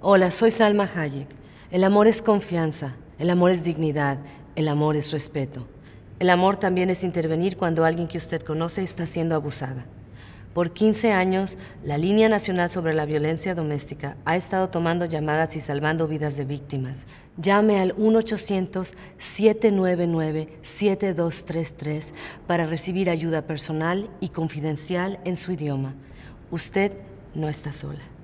Hola, soy Salma Hayek. El amor es confianza, el amor es dignidad, el amor es respeto. El amor también es intervenir cuando alguien que usted conoce está siendo abusada. Por 15 años, la Línea Nacional sobre la Violencia Doméstica ha estado tomando llamadas y salvando vidas de víctimas. Llame al 1-800-799-7233 para recibir ayuda personal y confidencial en su idioma. Usted no está sola.